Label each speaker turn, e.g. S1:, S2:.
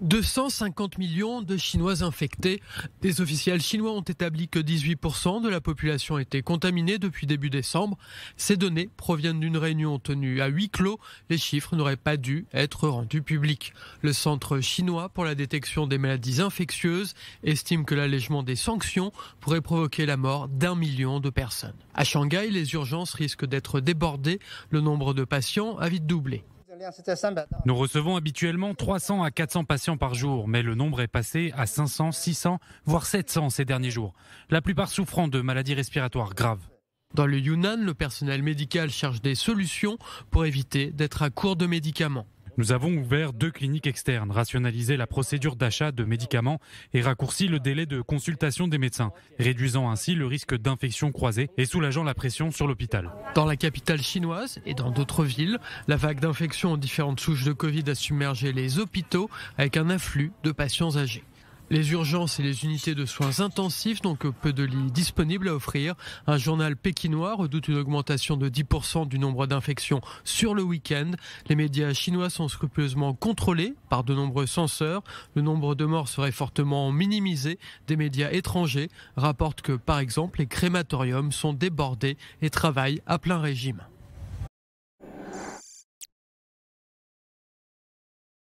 S1: 250 millions de Chinois infectés. Des officiels chinois ont établi que 18% de la population était contaminée depuis début décembre. Ces données proviennent d'une réunion tenue à huis clos. Les chiffres n'auraient pas dû être rendus publics. Le Centre chinois pour la détection des maladies infectieuses estime que l'allègement des sanctions pourrait provoquer la mort d'un million de personnes. À Shanghai, les urgences risquent d'être débordées. Le
S2: nombre de patients a vite doublé. Nous recevons habituellement 300 à 400 patients par jour, mais le nombre est passé à 500, 600, voire 700 ces derniers jours, la plupart souffrant de maladies respiratoires graves. Dans le Yunnan, le personnel médical cherche des solutions pour éviter d'être à court de médicaments. Nous avons ouvert deux cliniques externes, rationalisé la procédure d'achat de médicaments et raccourci le délai de consultation des médecins, réduisant ainsi le risque d'infection croisée et soulageant la pression sur l'hôpital.
S1: Dans la capitale chinoise et dans d'autres villes, la vague d'infections aux différentes souches de Covid a submergé les hôpitaux avec un afflux de patients âgés. Les urgences et les unités de soins intensifs n'ont que peu de lits disponibles à offrir. Un journal pékinois redoute une augmentation de 10% du nombre d'infections sur le week-end. Les médias chinois sont scrupuleusement contrôlés par de nombreux censeurs. Le nombre de morts serait fortement minimisé. Des médias étrangers rapportent que, par exemple, les crématoriums sont débordés et travaillent à plein régime.